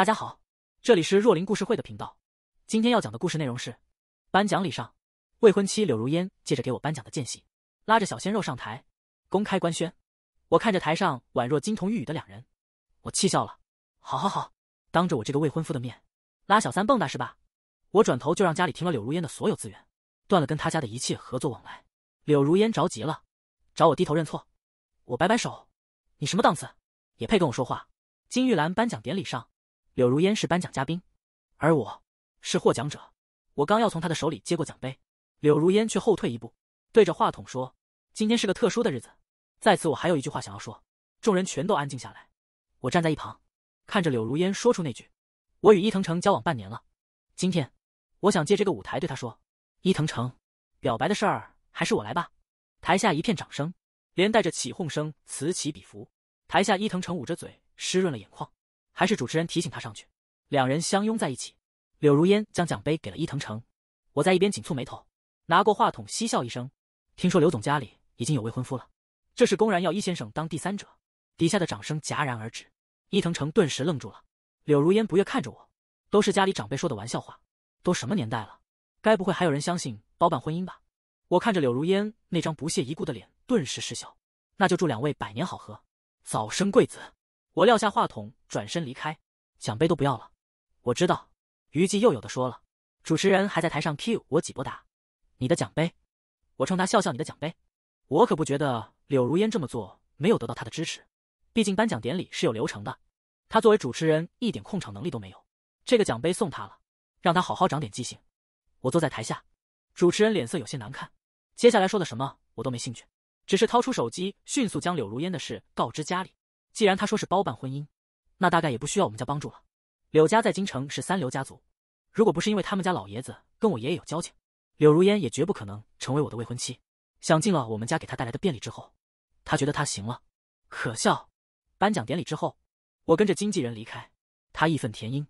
大家好，这里是若琳故事会的频道。今天要讲的故事内容是：颁奖礼上，未婚妻柳如烟借着给我颁奖的间隙，拉着小鲜肉上台，公开官宣。我看着台上宛若金童玉女的两人，我气笑了。好好好，当着我这个未婚夫的面，拉小三蹦跶是吧？我转头就让家里停了柳如烟的所有资源，断了跟他家的一切合作往来。柳如烟着急了，找我低头认错。我摆摆手，你什么档次，也配跟我说话？金玉兰颁奖典礼上。柳如烟是颁奖嘉宾，而我是获奖者。我刚要从他的手里接过奖杯，柳如烟却后退一步，对着话筒说：“今天是个特殊的日子，在此我还有一句话想要说。”众人全都安静下来。我站在一旁，看着柳如烟说出那句：“我与伊藤城交往半年了，今天我想借这个舞台对他说，伊藤城表白的事儿还是我来吧。”台下一片掌声，连带着起哄声此起彼伏。台下伊藤城捂着嘴，湿润了眼眶。还是主持人提醒他上去，两人相拥在一起。柳如烟将奖杯给了伊藤诚，我在一边紧蹙眉头，拿过话筒嬉笑一声。听说刘总家里已经有未婚夫了，这是公然要伊先生当第三者。底下的掌声戛然而止，伊藤诚顿时愣住了。柳如烟不悦看着我，都是家里长辈说的玩笑话，都什么年代了，该不会还有人相信包办婚姻吧？我看着柳如烟那张不屑一顾的脸，顿时失笑。那就祝两位百年好合，早生贵子。我撂下话筒，转身离开，奖杯都不要了。我知道，虞姬又有的说了。主持人还在台上 cue 我几波打，你的奖杯？我冲他笑笑，你的奖杯？我可不觉得柳如烟这么做没有得到他的支持。毕竟颁奖典礼是有流程的，他作为主持人一点控场能力都没有，这个奖杯送他了，让他好好长点记性。我坐在台下，主持人脸色有些难看，接下来说的什么我都没兴趣，只是掏出手机，迅速将柳如烟的事告知家里。既然他说是包办婚姻，那大概也不需要我们家帮助了。柳家在京城是三流家族，如果不是因为他们家老爷子跟我爷爷有交情，柳如烟也绝不可能成为我的未婚妻。想尽了我们家给她带来的便利之后，他觉得他行了。可笑！颁奖典礼之后，我跟着经纪人离开。他义愤填膺，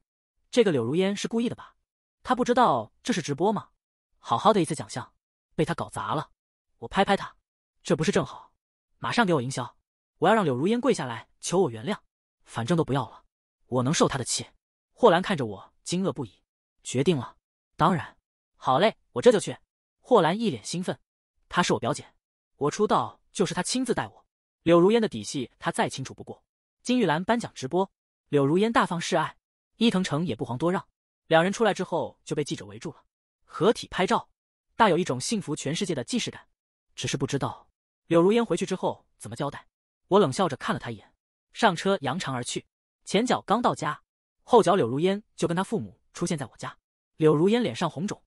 这个柳如烟是故意的吧？他不知道这是直播吗？好好的一次奖项被他搞砸了。我拍拍他，这不是正好？马上给我营销。我要让柳如烟跪下来求我原谅，反正都不要了，我能受她的气。霍兰看着我，惊愕不已。决定了，当然，好嘞，我这就去。霍兰一脸兴奋。她是我表姐，我出道就是她亲自带我。柳如烟的底细，她再清楚不过。金玉兰颁奖直播，柳如烟大方示爱，伊藤城也不遑多让。两人出来之后就被记者围住了，合体拍照，大有一种幸福全世界的既视感。只是不知道柳如烟回去之后怎么交代。我冷笑着看了他一眼，上车扬长而去。前脚刚到家，后脚柳如烟就跟他父母出现在我家。柳如烟脸上红肿，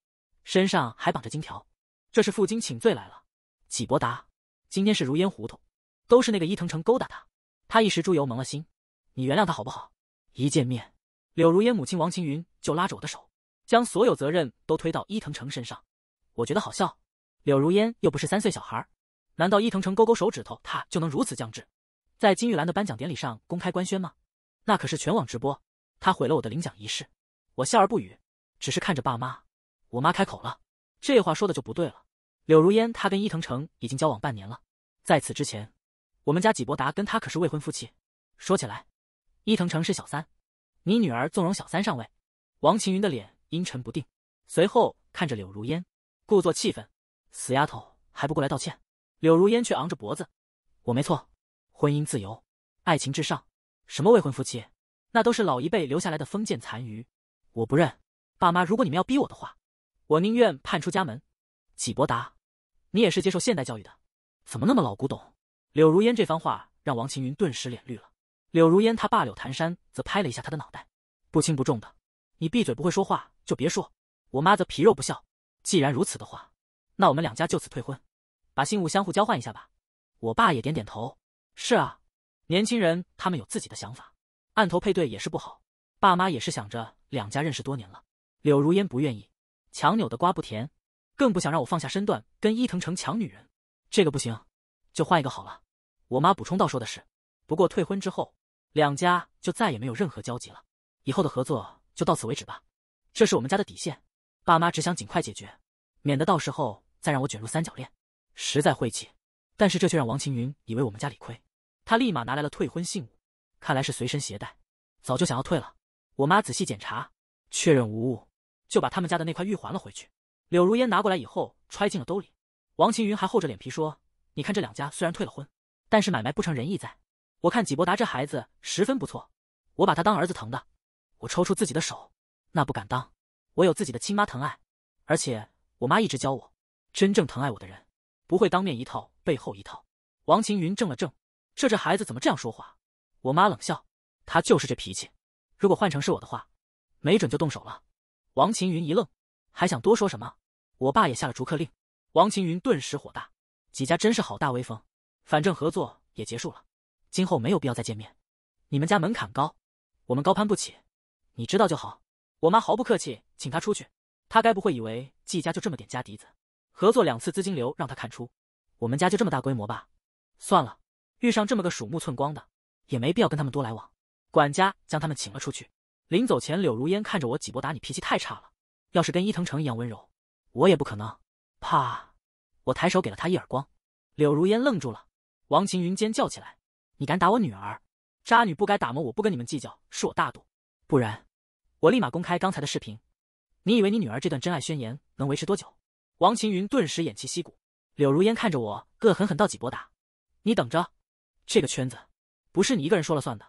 身上还绑着金条，这是负荆请罪来了。纪伯达，今天是如烟糊涂，都是那个伊藤城勾搭他，他一时猪油蒙了心。你原谅他好不好？一见面，柳如烟母亲王青云就拉着我的手，将所有责任都推到伊藤城身上。我觉得好笑，柳如烟又不是三岁小孩，难道伊藤城勾勾手指头，他就能如此降智？在金玉兰的颁奖典礼上公开官宣吗？那可是全网直播，他毁了我的领奖仪式。我笑而不语，只是看着爸妈。我妈开口了，这话说的就不对了。柳如烟，她跟伊藤城已经交往半年了，在此之前，我们家纪伯达跟她可是未婚夫妻。说起来，伊藤城是小三，你女儿纵容小三上位。王晴云的脸阴沉不定，随后看着柳如烟，故作气愤：“死丫头，还不过来道歉？”柳如烟却昂着脖子：“我没错。”婚姻自由，爱情至上，什么未婚夫妻，那都是老一辈留下来的封建残余，我不认。爸妈，如果你们要逼我的话，我宁愿叛出家门。纪伯达，你也是接受现代教育的，怎么那么老古董？柳如烟这番话让王晴云顿时脸绿了。柳如烟，他爸柳潭山则拍了一下他的脑袋，不轻不重的。你闭嘴不会说话就别说。我妈则皮肉不笑，既然如此的话，那我们两家就此退婚，把信物相互交换一下吧。我爸也点点头。是啊，年轻人他们有自己的想法，暗头配对也是不好。爸妈也是想着两家认识多年了，柳如烟不愿意，强扭的瓜不甜，更不想让我放下身段跟伊藤城抢女人，这个不行，就换一个好了。我妈补充道：“说的是，不过退婚之后，两家就再也没有任何交集了，以后的合作就到此为止吧，这是我们家的底线。爸妈只想尽快解决，免得到时候再让我卷入三角恋，实在晦气。”但是这却让王晴云以为我们家理亏，他立马拿来了退婚信物，看来是随身携带，早就想要退了。我妈仔细检查，确认无误，就把他们家的那块玉还了回去。柳如烟拿过来以后，揣进了兜里。王晴云还厚着脸皮说：“你看这两家虽然退了婚，但是买卖不成仁义在。我看纪伯达这孩子十分不错，我把他当儿子疼的。我抽出自己的手，那不敢当，我有自己的亲妈疼爱，而且我妈一直教我，真正疼爱我的人不会当面一套。”背后一套，王晴云怔了怔，这这孩子怎么这样说话？我妈冷笑，他就是这脾气。如果换成是我的话，没准就动手了。王晴云一愣，还想多说什么，我爸也下了逐客令。王晴云顿时火大，几家真是好大威风。反正合作也结束了，今后没有必要再见面。你们家门槛高，我们高攀不起，你知道就好。我妈毫不客气，请他出去。他该不会以为季家就这么点家底子？合作两次资金流让他看出。我们家就这么大规模吧，算了，遇上这么个鼠目寸光的，也没必要跟他们多来往。管家将他们请了出去。临走前，柳如烟看着我，几伯打你脾气太差了，要是跟伊藤城一样温柔，我也不可能。啪！我抬手给了他一耳光。柳如烟愣住了。王晴云尖叫起来：“你敢打我女儿？渣女不该！”打磨我不跟你们计较，是我大度。不然，我立马公开刚才的视频。你以为你女儿这段真爱宣言能维持多久？王晴云顿时偃旗息鼓。柳如烟看着我，恶狠狠道：“几波打，你等着，这个圈子不是你一个人说了算的。”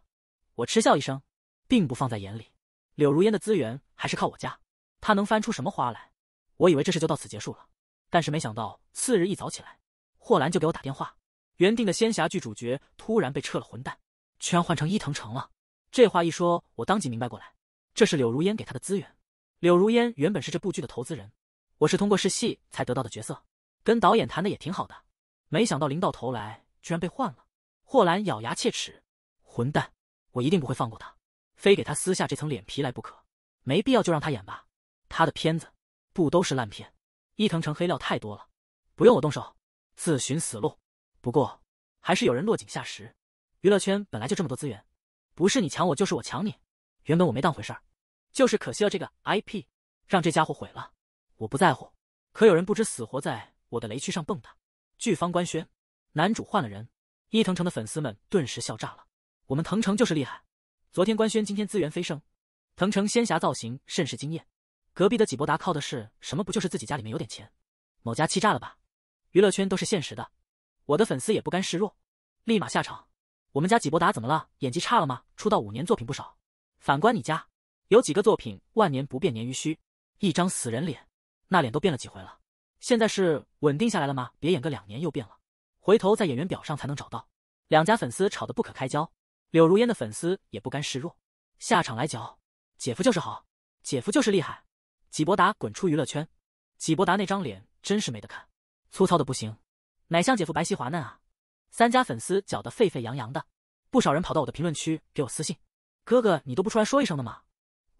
我嗤笑一声，并不放在眼里。柳如烟的资源还是靠我家，她能翻出什么花来？我以为这事就到此结束了，但是没想到次日一早起来，霍兰就给我打电话，原定的仙侠剧主角突然被撤了，混蛋，居然换成伊藤城了。这话一说，我当即明白过来，这是柳如烟给他的资源。柳如烟原本是这部剧的投资人，我是通过试戏才得到的角色。跟导演谈的也挺好的，没想到临到头来居然被换了。霍兰咬牙切齿：“混蛋，我一定不会放过他，非给他撕下这层脸皮来不可。没必要就让他演吧，他的片子不都是烂片？伊藤城黑料太多了，不用我动手，自寻死路。不过还是有人落井下石。娱乐圈本来就这么多资源，不是你抢我，就是我抢你。原本我没当回事儿，就是可惜了这个 IP，让这家伙毁了。我不在乎，可有人不知死活在。”我的雷区上蹦跶。剧方官宣，男主换了人，伊藤城的粉丝们顿时笑炸了。我们藤城就是厉害，昨天官宣，今天资源飞升，藤城仙侠造型甚是惊艳。隔壁的纪伯达靠的是什么？不就是自己家里面有点钱？某家气炸了吧？娱乐圈都是现实的，我的粉丝也不甘示弱，立马下场。我们家纪伯达怎么了？演技差了吗？出道五年作品不少，反观你家，有几个作品万年不变鲶鱼须，一张死人脸，那脸都变了几回了。现在是稳定下来了吗？别演个两年又变了，回头在演员表上才能找到。两家粉丝吵得不可开交，柳如烟的粉丝也不甘示弱，下场来搅。姐夫就是好，姐夫就是厉害。纪伯达滚出娱乐圈，纪伯达那张脸真是没得看，粗糙的不行，哪像姐夫白皙滑嫩啊。三家粉丝搅得沸沸扬扬的，不少人跑到我的评论区给我私信，哥哥你都不出来说一声的吗？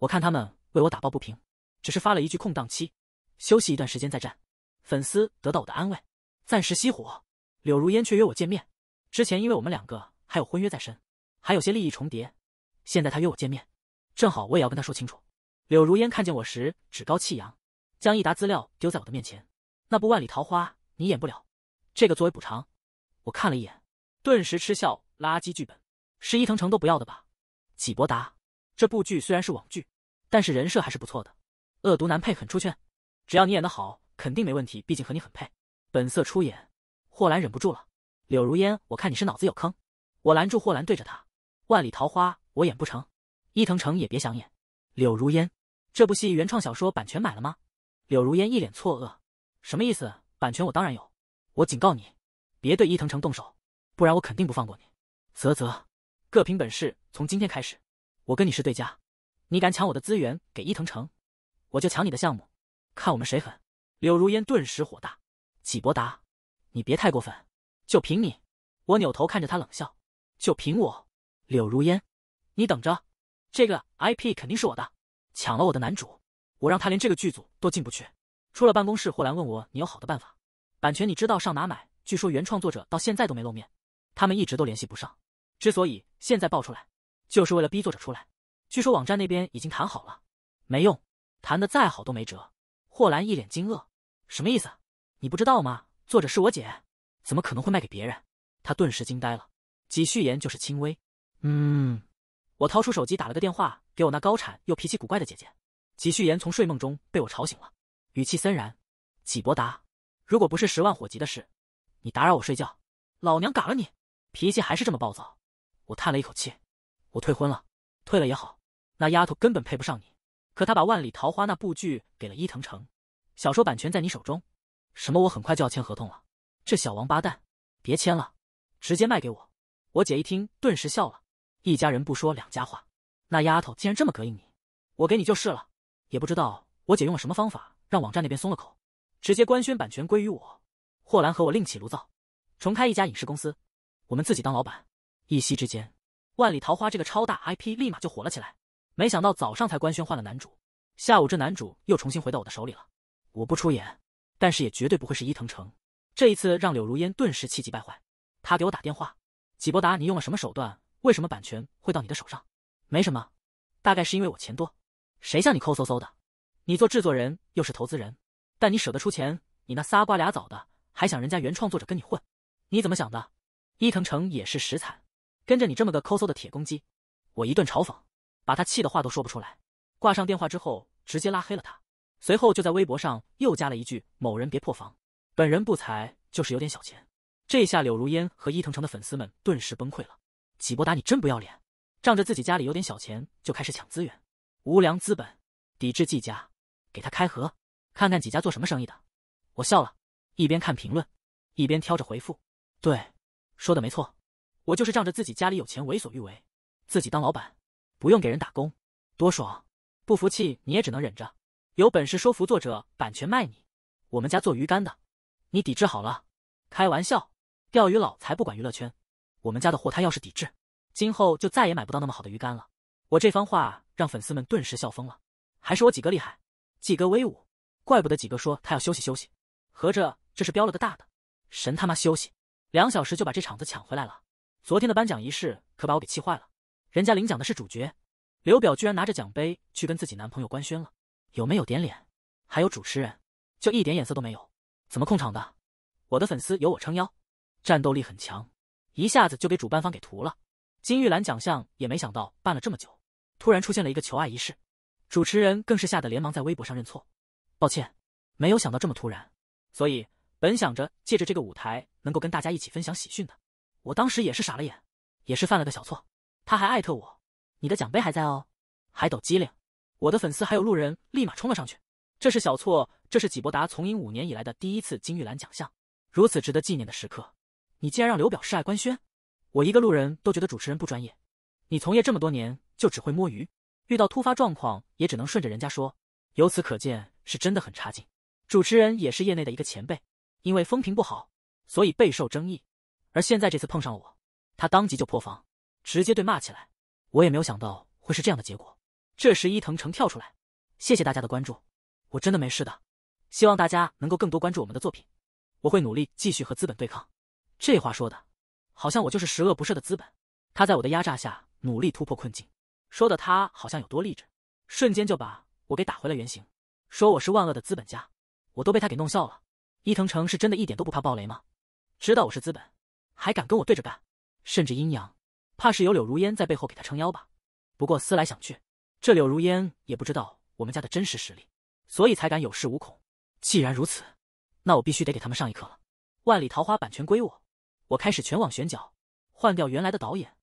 我看他们为我打抱不平，只是发了一句空档期，休息一段时间再战。粉丝得到我的安慰，暂时熄火。柳如烟却约我见面。之前因为我们两个还有婚约在身，还有些利益重叠，现在他约我见面，正好我也要跟他说清楚。柳如烟看见我时趾高气扬，将一沓资料丢在我的面前。那部《万里桃花》你演不了，这个作为补偿。我看了一眼，顿时嗤笑：垃圾剧本，是伊藤城都不要的吧？纪伯达，这部剧虽然是网剧，但是人设还是不错的，恶毒男配很出圈。只要你演得好。肯定没问题，毕竟和你很配。本色出演，霍兰忍不住了。柳如烟，我看你是脑子有坑。我拦住霍兰，对着他：“万里桃花，我演不成，伊藤城也别想演。”柳如烟，这部戏原创小说版权买了吗？柳如烟一脸错愕，什么意思？版权我当然有。我警告你，别对伊藤城动手，不然我肯定不放过你。啧啧，各凭本事。从今天开始，我跟你是对家，你敢抢我的资源给伊藤城，我就抢你的项目，看我们谁狠。柳如烟顿时火大，纪伯达，你别太过分！就凭你！我扭头看着他冷笑，就凭我！柳如烟，你等着，这个 IP 肯定是我的，抢了我的男主，我让他连这个剧组都进不去。出了办公室，霍兰问我：“你有好的办法？版权你知道上哪买？据说原创作者到现在都没露面，他们一直都联系不上。之所以现在爆出来，就是为了逼作者出来。据说网站那边已经谈好了，没用，谈的再好都没辙。”霍兰一脸惊愕。什么意思？你不知道吗？作者是我姐，怎么可能会卖给别人？他顿时惊呆了。几续言就是轻微，嗯。我掏出手机打了个电话给我那高产又脾气古怪的姐姐。几续言从睡梦中被我吵醒了，语气森然：“几伯达，如果不是十万火急的事，你打扰我睡觉，老娘嘎了你！脾气还是这么暴躁。”我叹了一口气：“我退婚了，退了也好，那丫头根本配不上你。可她把《万里桃花》那部剧给了伊藤城。”小说版权在你手中，什么？我很快就要签合同了。这小王八蛋，别签了，直接卖给我。我姐一听，顿时笑了。一家人不说两家话，那丫头竟然这么膈应你，我给你就是了。也不知道我姐用了什么方法，让网站那边松了口，直接官宣版权归于我。霍兰和我另起炉灶，重开一家影视公司，我们自己当老板。一夕之间，万里桃花这个超大 IP 立马就火了起来。没想到早上才官宣换了男主，下午这男主又重新回到我的手里了。我不出演，但是也绝对不会是伊藤城。这一次让柳如烟顿时气急败坏。他给我打电话，纪伯达，你用了什么手段？为什么版权会到你的手上？没什么，大概是因为我钱多。谁像你抠搜搜的？你做制作人又是投资人，但你舍得出钱，你那仨瓜俩枣的还想人家原创作者跟你混？你怎么想的？伊藤城也是实惨，跟着你这么个抠搜的铁公鸡，我一顿嘲讽，把他气的话都说不出来。挂上电话之后，直接拉黑了他。随后就在微博上又加了一句：“某人别破防，本人不才，就是有点小钱。”这下柳如烟和伊藤城的粉丝们顿时崩溃了。纪伯达，你真不要脸，仗着自己家里有点小钱就开始抢资源，无良资本，抵制纪家，给他开盒，看看几家做什么生意的。我笑了，一边看评论，一边挑着回复。对，说的没错，我就是仗着自己家里有钱为所欲为，自己当老板，不用给人打工，多爽。不服气你也只能忍着。有本事说服作者版权卖你，我们家做鱼竿的，你抵制好了。开玩笑，钓鱼佬才不管娱乐圈。我们家的货他要是抵制，今后就再也买不到那么好的鱼竿了。我这番话让粉丝们顿时笑疯了。还是我几哥厉害，几哥威武。怪不得几哥说他要休息休息，合着这是标了个大的。神他妈休息两小时就把这场子抢回来了。昨天的颁奖仪式可把我给气坏了。人家领奖的是主角，刘表居然拿着奖杯去跟自己男朋友官宣了。有没有点脸？还有主持人，就一点眼色都没有，怎么控场的？我的粉丝有我撑腰，战斗力很强，一下子就给主办方给屠了。金玉兰奖项也没想到办了这么久，突然出现了一个求爱仪式，主持人更是吓得连忙在微博上认错，抱歉，没有想到这么突然，所以本想着借着这个舞台能够跟大家一起分享喜讯的，我当时也是傻了眼，也是犯了个小错。他还艾特我，你的奖杯还在哦，还抖机灵。我的粉丝还有路人立马冲了上去。这是小错，这是纪伯达从影五年以来的第一次金玉兰奖项，如此值得纪念的时刻，你竟然让刘表示爱官宣？我一个路人都觉得主持人不专业，你从业这么多年就只会摸鱼，遇到突发状况也只能顺着人家说，由此可见是真的很差劲。主持人也是业内的一个前辈，因为风评不好，所以备受争议。而现在这次碰上了我，他当即就破防，直接对骂起来。我也没有想到会是这样的结果。这时，伊藤城跳出来，谢谢大家的关注，我真的没事的，希望大家能够更多关注我们的作品，我会努力继续和资本对抗。这话说的，好像我就是十恶不赦的资本，他在我的压榨下努力突破困境，说的他好像有多励志，瞬间就把我给打回了原形，说我是万恶的资本家，我都被他给弄笑了。伊藤城是真的一点都不怕暴雷吗？知道我是资本，还敢跟我对着干，甚至阴阳，怕是有柳如烟在背后给他撑腰吧？不过思来想去。这柳如烟也不知道我们家的真实实力，所以才敢有恃无恐。既然如此，那我必须得给他们上一课了。万里桃花版权归我，我开始全网选角，换掉原来的导演。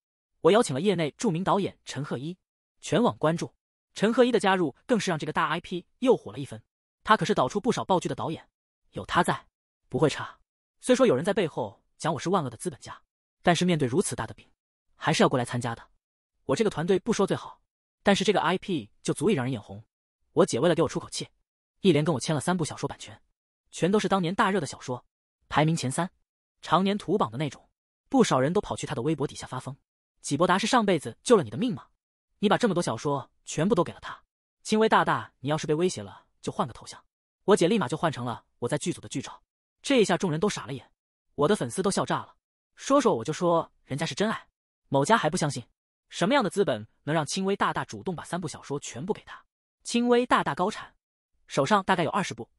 我邀请了业内著名导演陈赫一，全网关注。陈赫一的加入更是让这个大 IP 又火了一分。他可是导出不少爆剧的导演，有他在，不会差。虽说有人在背后讲我是万恶的资本家，但是面对如此大的饼，还是要过来参加的。我这个团队不说最好。但是这个 IP 就足以让人眼红，我姐为了给我出口气，一连跟我签了三部小说版权，全都是当年大热的小说，排名前三，常年 t 榜的那种，不少人都跑去他的微博底下发疯。纪伯达是上辈子救了你的命吗？你把这么多小说全部都给了他，轻微大大，你要是被威胁了，就换个头像。我姐立马就换成了我在剧组的剧照，这一下众人都傻了眼，我的粉丝都笑炸了，说说我就说人家是真爱，某家还不相信。什么样的资本能让轻微大大主动把三部小说全部给他？轻微大大高产，手上大概有二十部，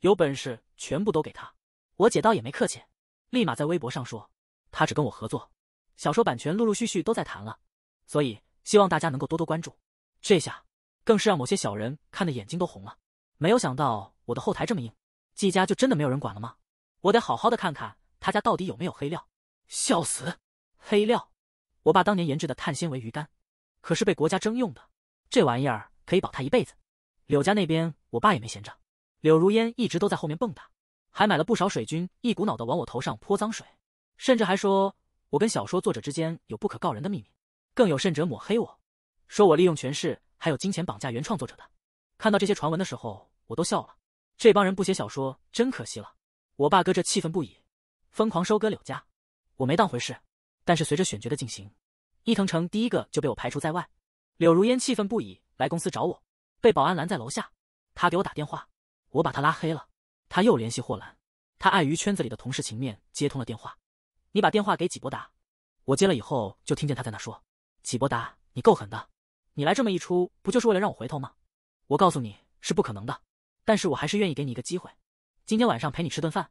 有本事全部都给他。我姐倒也没客气，立马在微博上说，她只跟我合作，小说版权陆陆续续都在谈了，所以希望大家能够多多关注。这下更是让某些小人看的眼睛都红了。没有想到我的后台这么硬，纪家就真的没有人管了吗？我得好好的看看他家到底有没有黑料。笑死，黑料。我爸当年研制的碳纤维鱼竿，可是被国家征用的。这玩意儿可以保他一辈子。柳家那边，我爸也没闲着。柳如烟一直都在后面蹦跶，还买了不少水军，一股脑的往我头上泼脏水，甚至还说我跟小说作者之间有不可告人的秘密。更有甚者，抹黑我说我利用权势还有金钱绑架原创作者的。看到这些传闻的时候，我都笑了。这帮人不写小说真可惜了。我爸哥这气愤不已，疯狂收割柳家。我没当回事。但是随着选角的进行，伊藤城第一个就被我排除在外。柳如烟气愤不已，来公司找我，被保安拦在楼下。他给我打电话，我把他拉黑了。他又联系霍兰，他碍于圈子里的同事情面，接通了电话。你把电话给纪伯达，我接了以后就听见他在那说：“纪伯达，你够狠的，你来这么一出，不就是为了让我回头吗？我告诉你是不可能的，但是我还是愿意给你一个机会。今天晚上陪你吃顿饭，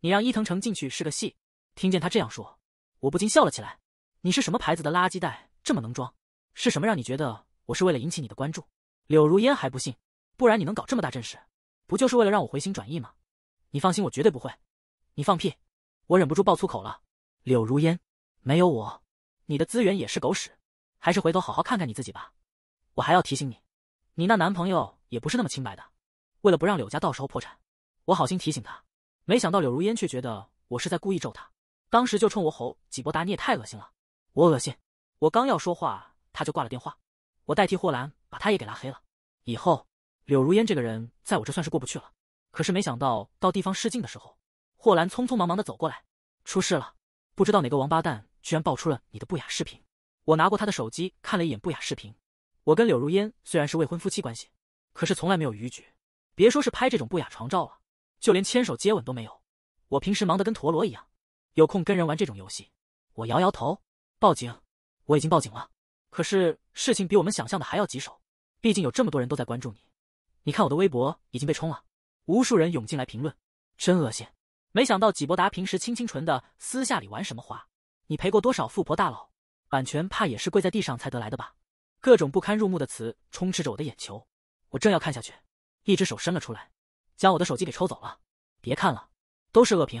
你让伊藤城进去试个戏。”听见他这样说。我不禁笑了起来，你是什么牌子的垃圾袋这么能装？是什么让你觉得我是为了引起你的关注？柳如烟还不信，不然你能搞这么大阵势？不就是为了让我回心转意吗？你放心，我绝对不会。你放屁！我忍不住爆粗口了。柳如烟，没有我，你的资源也是狗屎，还是回头好好看看你自己吧。我还要提醒你，你那男朋友也不是那么清白的。为了不让柳家到时候破产，我好心提醒他，没想到柳如烟却觉得我是在故意咒他。当时就冲我吼：“纪伯达，你也太恶心了！”我恶心。我刚要说话，他就挂了电话。我代替霍兰把他也给拉黑了。以后柳如烟这个人在我这算是过不去了。可是没想到到地方试镜的时候，霍兰匆匆忙忙的走过来，出事了！不知道哪个王八蛋居然爆出了你的不雅视频。我拿过他的手机看了一眼不雅视频。我跟柳如烟虽然是未婚夫妻关系，可是从来没有逾矩。别说是拍这种不雅床照了，就连牵手接吻都没有。我平时忙得跟陀螺一样。有空跟人玩这种游戏，我摇摇头。报警，我已经报警了。可是事情比我们想象的还要棘手，毕竟有这么多人都在关注你。你看我的微博已经被冲了，无数人涌进来评论，真恶心。没想到纪伯达平时清清纯的，私下里玩什么花？你陪过多少富婆大佬？版权怕也是跪在地上才得来的吧？各种不堪入目的词充斥着我的眼球，我正要看下去，一只手伸了出来，将我的手机给抽走了。别看了，都是恶评。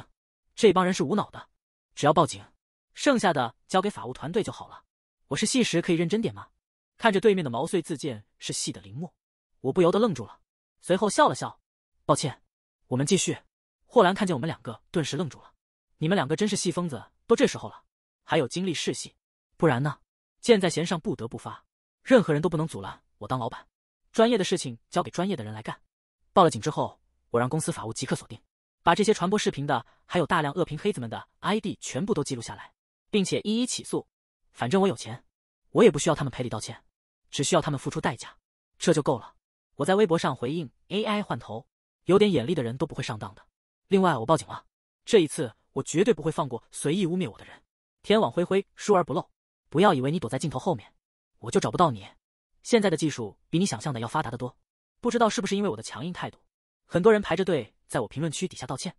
这帮人是无脑的，只要报警，剩下的交给法务团队就好了。我是戏时可以认真点吗？看着对面的毛遂自荐是戏的林木，我不由得愣住了，随后笑了笑。抱歉，我们继续。霍兰看见我们两个，顿时愣住了。你们两个真是戏疯子，都这时候了，还有精力试戏？不然呢？箭在弦上不得不发，任何人都不能阻拦我当老板。专业的事情交给专业的人来干。报了警之后，我让公司法务即刻锁定。把这些传播视频的，还有大量恶评黑子们的 ID 全部都记录下来，并且一一起诉。反正我有钱，我也不需要他们赔礼道歉，只需要他们付出代价，这就够了。我在微博上回应 AI 换头，有点眼力的人都不会上当的。另外，我报警了，这一次我绝对不会放过随意污蔑我的人。天网恢恢，疏而不漏。不要以为你躲在镜头后面，我就找不到你。现在的技术比你想象的要发达的多。不知道是不是因为我的强硬态度，很多人排着队。在我评论区底下道歉，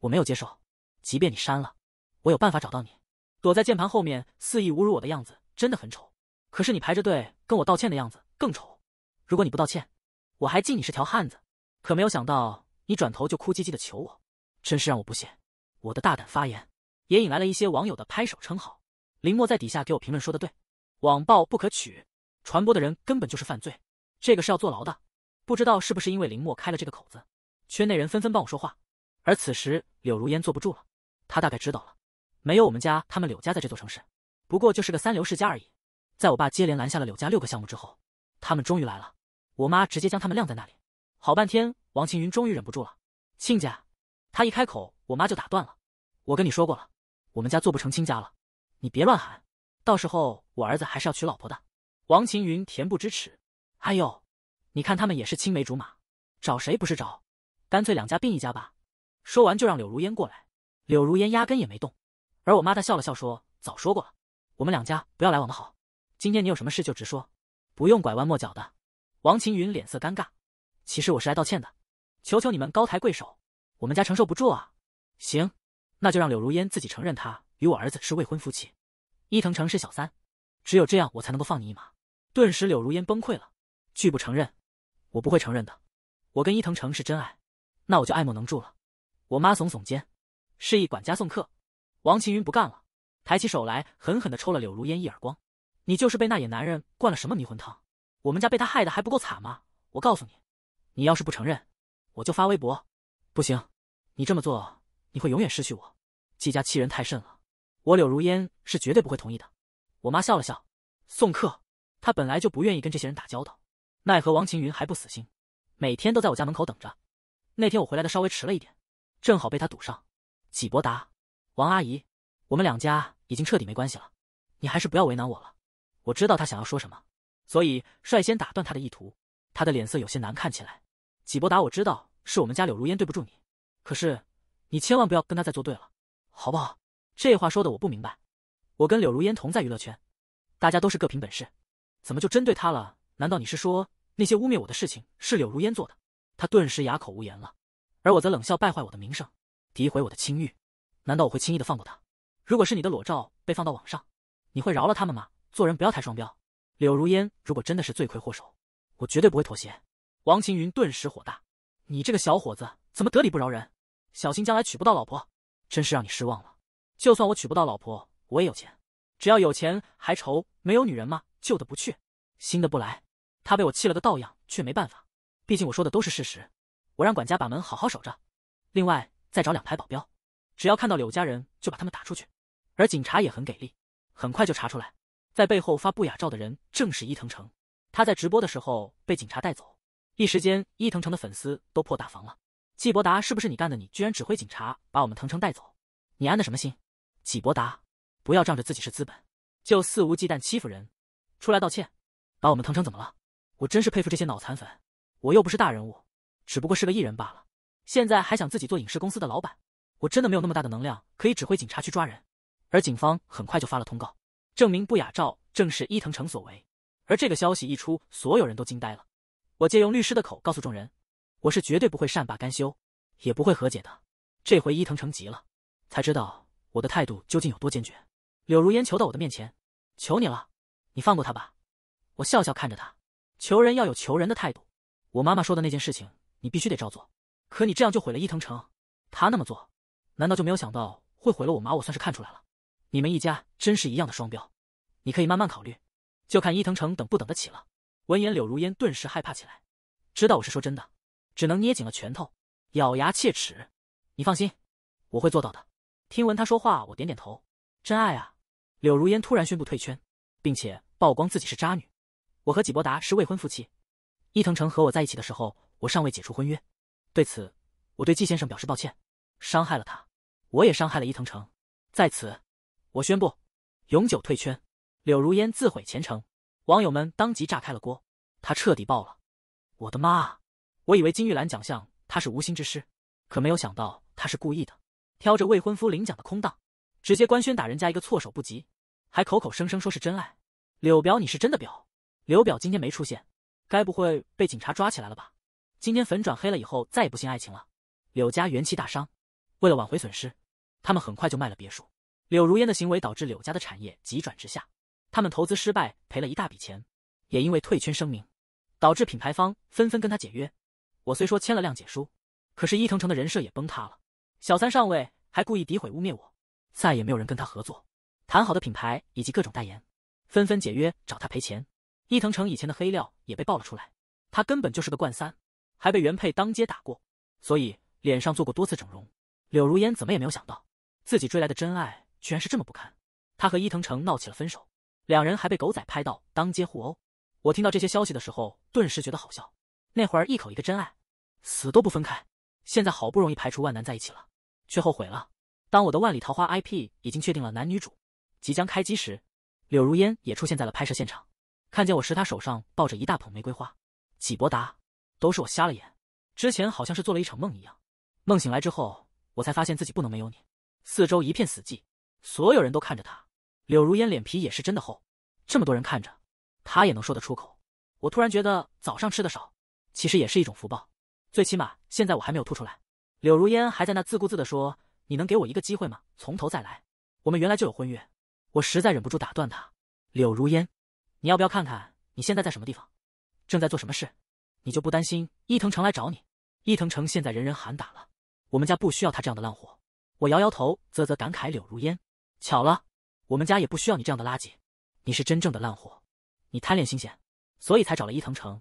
我没有接受。即便你删了，我有办法找到你。躲在键盘后面肆意侮辱我的样子真的很丑，可是你排着队跟我道歉的样子更丑。如果你不道歉，我还敬你是条汉子。可没有想到你转头就哭唧唧的求我，真是让我不屑。我的大胆发言也引来了一些网友的拍手称好。林墨在底下给我评论说的对，网暴不可取，传播的人根本就是犯罪，这个是要坐牢的。不知道是不是因为林墨开了这个口子。圈内人纷纷帮我说话，而此时柳如烟坐不住了，她大概知道了，没有我们家，他们柳家在这座城市，不过就是个三流世家而已。在我爸接连拦下了柳家六个项目之后，他们终于来了。我妈直接将他们晾在那里，好半天，王晴云终于忍不住了，亲家，他一开口，我妈就打断了，我跟你说过了，我们家做不成亲家了，你别乱喊，到时候我儿子还是要娶老婆的。王晴云恬不知耻，哎呦，你看他们也是青梅竹马，找谁不是找？干脆两家并一家吧。说完就让柳如烟过来。柳如烟压根也没动。而我妈她笑了笑说：“早说过了，我们两家不要来往的好。今天你有什么事就直说，不用拐弯抹角的。”王晴云脸色尴尬。其实我是来道歉的，求求你们高抬贵手，我们家承受不住啊。行，那就让柳如烟自己承认她与我儿子是未婚夫妻。伊藤城是小三，只有这样我才能够放你一马。顿时柳如烟崩溃了，拒不承认，我不会承认的，我跟伊藤城是真爱。那我就爱莫能助了。我妈耸耸肩，示意管家送客。王晴云不干了，抬起手来，狠狠地抽了柳如烟一耳光：“你就是被那野男人灌了什么迷魂汤？我们家被他害得还不够惨吗？我告诉你，你要是不承认，我就发微博。不行，你这么做，你会永远失去我。季家欺人太甚了，我柳如烟是绝对不会同意的。”我妈笑了笑，送客。她本来就不愿意跟这些人打交道，奈何王晴云还不死心，每天都在我家门口等着。那天我回来的稍微迟了一点，正好被他堵上。纪伯达，王阿姨，我们两家已经彻底没关系了，你还是不要为难我了。我知道他想要说什么，所以率先打断他的意图。他的脸色有些难看起来。纪伯达，我知道是我们家柳如烟对不住你，可是你千万不要跟他再作对了，好不好？这话说的我不明白。我跟柳如烟同在娱乐圈，大家都是各凭本事，怎么就针对他了？难道你是说那些污蔑我的事情是柳如烟做的？他顿时哑口无言了，而我则冷笑，败坏我的名声，诋毁我的清誉，难道我会轻易的放过他？如果是你的裸照被放到网上，你会饶了他们吗？做人不要太双标。柳如烟，如果真的是罪魁祸首，我绝对不会妥协。王晴云顿时火大，你这个小伙子怎么得理不饶人？小心将来娶不到老婆，真是让你失望了。就算我娶不到老婆，我也有钱，只要有钱还愁没有女人吗？旧的不去，新的不来。他被我气了个倒样，却没办法。毕竟我说的都是事实，我让管家把门好好守着，另外再找两排保镖，只要看到柳家人就把他们打出去。而警察也很给力，很快就查出来，在背后发不雅照的人正是伊藤城。他在直播的时候被警察带走，一时间伊藤城的粉丝都破大防了。纪伯达，是不是你干的？你居然指挥警察把我们藤城带走，你安的什么心？纪伯达，不要仗着自己是资本就肆无忌惮欺负人，出来道歉，把我们藤城怎么了？我真是佩服这些脑残粉。我又不是大人物，只不过是个艺人罢了。现在还想自己做影视公司的老板，我真的没有那么大的能量可以指挥警察去抓人。而警方很快就发了通告，证明不雅照正是伊藤城所为。而这个消息一出，所有人都惊呆了。我借用律师的口告诉众人，我是绝对不会善罢甘休，也不会和解的。这回伊藤城急了，才知道我的态度究竟有多坚决。柳如烟求到我的面前，求你了，你放过他吧。我笑笑看着他，求人要有求人的态度。我妈妈说的那件事情，你必须得照做。可你这样就毁了伊藤城，他那么做，难道就没有想到会毁了我妈？我算是看出来了，你们一家真是一样的双标。你可以慢慢考虑，就看伊藤城等不等得起了。闻言，柳如烟顿时害怕起来，知道我是说真的，只能捏紧了拳头，咬牙切齿。你放心，我会做到的。听闻他说话，我点点头。真爱啊！柳如烟突然宣布退圈，并且曝光自己是渣女。我和纪伯达是未婚夫妻。伊藤城和我在一起的时候，我尚未解除婚约，对此，我对季先生表示抱歉，伤害了他，我也伤害了伊藤城。在此，我宣布永久退圈。柳如烟自毁前程，网友们当即炸开了锅，她彻底爆了！我的妈！我以为金玉兰奖项她是无心之失，可没有想到她是故意的，挑着未婚夫领奖的空档，直接官宣打人家一个措手不及，还口口声声说是真爱。柳表你是真的表，柳表今天没出现。该不会被警察抓起来了吧？今天粉转黑了以后，再也不信爱情了。柳家元气大伤，为了挽回损失，他们很快就卖了别墅。柳如烟的行为导致柳家的产业急转直下，他们投资失败赔了一大笔钱，也因为退圈声明，导致品牌方纷纷跟他解约。我虽说签了谅解书，可是伊藤城的人设也崩塌了。小三上位还故意诋毁污蔑我，再也没有人跟他合作，谈好的品牌以及各种代言纷纷解约找他赔钱。伊藤城以前的黑料也被爆了出来，他根本就是个惯三，还被原配当街打过，所以脸上做过多次整容。柳如烟怎么也没有想到，自己追来的真爱居然是这么不堪。他和伊藤城闹起了分手，两人还被狗仔拍到当街互殴。我听到这些消息的时候，顿时觉得好笑。那会儿一口一个真爱，死都不分开。现在好不容易排除万难在一起了，却后悔了。当我的万里桃花 IP 已经确定了男女主，即将开机时，柳如烟也出现在了拍摄现场。看见我时，他手上抱着一大捧玫瑰花。纪伯达，都是我瞎了眼。之前好像是做了一场梦一样，梦醒来之后，我才发现自己不能没有你。四周一片死寂，所有人都看着他。柳如烟脸皮也是真的厚，这么多人看着，他也能说得出口。我突然觉得早上吃的少，其实也是一种福报，最起码现在我还没有吐出来。柳如烟还在那自顾自地说：“你能给我一个机会吗？从头再来，我们原来就有婚约。”我实在忍不住打断他。柳如烟。你要不要看看你现在在什么地方，正在做什么事？你就不担心伊藤城来找你？伊藤城现在人人喊打了，我们家不需要他这样的烂货。我摇摇头，啧啧感慨。柳如烟，巧了，我们家也不需要你这样的垃圾。你是真正的烂货，你贪恋新鲜，所以才找了伊藤城。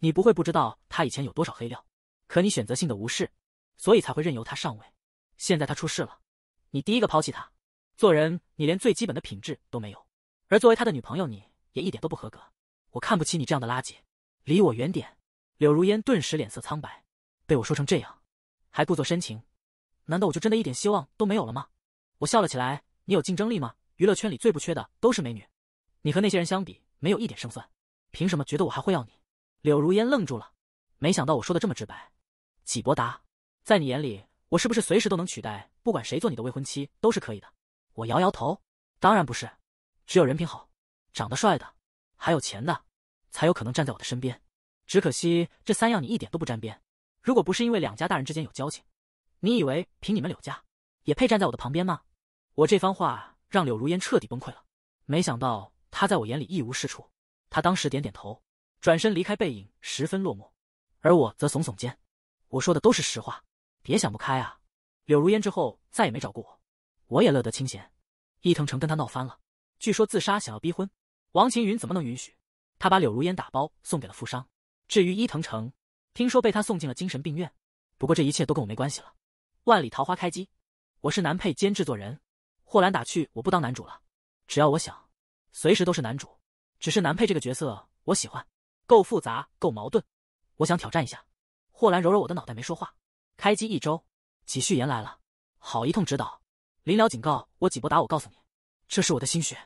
你不会不知道他以前有多少黑料，可你选择性的无视，所以才会任由他上位。现在他出事了，你第一个抛弃他。做人，你连最基本的品质都没有。而作为他的女朋友，你……也一点都不合格，我看不起你这样的垃圾，离我远点！柳如烟顿时脸色苍白，被我说成这样，还故作深情，难道我就真的一点希望都没有了吗？我笑了起来，你有竞争力吗？娱乐圈里最不缺的都是美女，你和那些人相比，没有一点胜算，凭什么觉得我还会要你？柳如烟愣住了，没想到我说的这么直白。纪伯达，在你眼里，我是不是随时都能取代不管谁做你的未婚妻都是可以的？我摇摇头，当然不是，只有人品好。长得帅的，还有钱的，才有可能站在我的身边。只可惜这三样你一点都不沾边。如果不是因为两家大人之间有交情，你以为凭你们柳家也配站在我的旁边吗？我这番话让柳如烟彻底崩溃了。没想到他在我眼里一无是处。他当时点点头，转身离开，背影十分落寞。而我则耸耸肩，我说的都是实话，别想不开啊。柳如烟之后再也没找过我，我也乐得清闲。伊藤城跟他闹翻了，据说自杀想要逼婚。王晴云怎么能允许？他把柳如烟打包送给了富商。至于伊藤城，听说被他送进了精神病院。不过这一切都跟我没关系了。万里桃花开机，我是男配兼制作人。霍兰打趣：“我不当男主了，只要我想，随时都是男主。只是男配这个角色，我喜欢，够复杂，够矛盾，我想挑战一下。”霍兰揉揉我的脑袋，没说话。开机一周，几序言来了，好一通指导。临了警告我几波打，我告诉你，这是我的心血，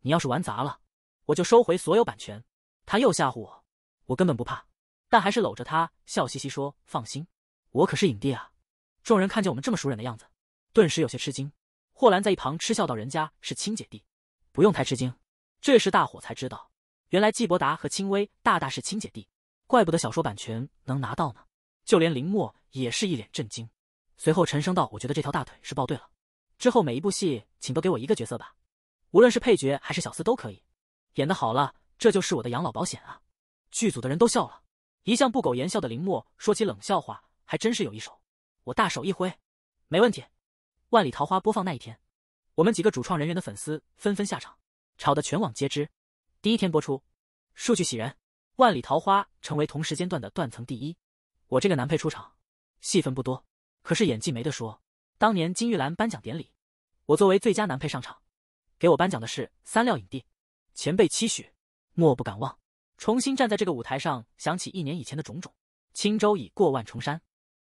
你要是玩砸了。我就收回所有版权，他又吓唬我，我根本不怕，但还是搂着他笑嘻嘻说：“放心，我可是影帝啊！”众人看见我们这么熟人的样子，顿时有些吃惊。霍兰在一旁嗤笑道：“人家是亲姐弟，不用太吃惊。”这时，大伙才知道，原来季伯达和青微大大是亲姐弟，怪不得小说版权能拿到呢。就连林墨也是一脸震惊，随后沉声道：“我觉得这条大腿是抱对了，之后每一部戏，请都给我一个角色吧，无论是配角还是小四都可以。”演的好了，这就是我的养老保险啊！剧组的人都笑了。一向不苟言笑的林墨说起冷笑话，还真是有一手。我大手一挥，没问题。万里桃花播放那一天，我们几个主创人员的粉丝纷纷下场，吵得全网皆知。第一天播出，数据喜人，万里桃花成为同时间段的断层第一。我这个男配出场，戏份不多，可是演技没得说。当年金玉兰颁奖典礼，我作为最佳男配上场，给我颁奖的是三料影帝。前辈期许，莫不敢忘。重新站在这个舞台上，想起一年以前的种种，轻舟已过万重山。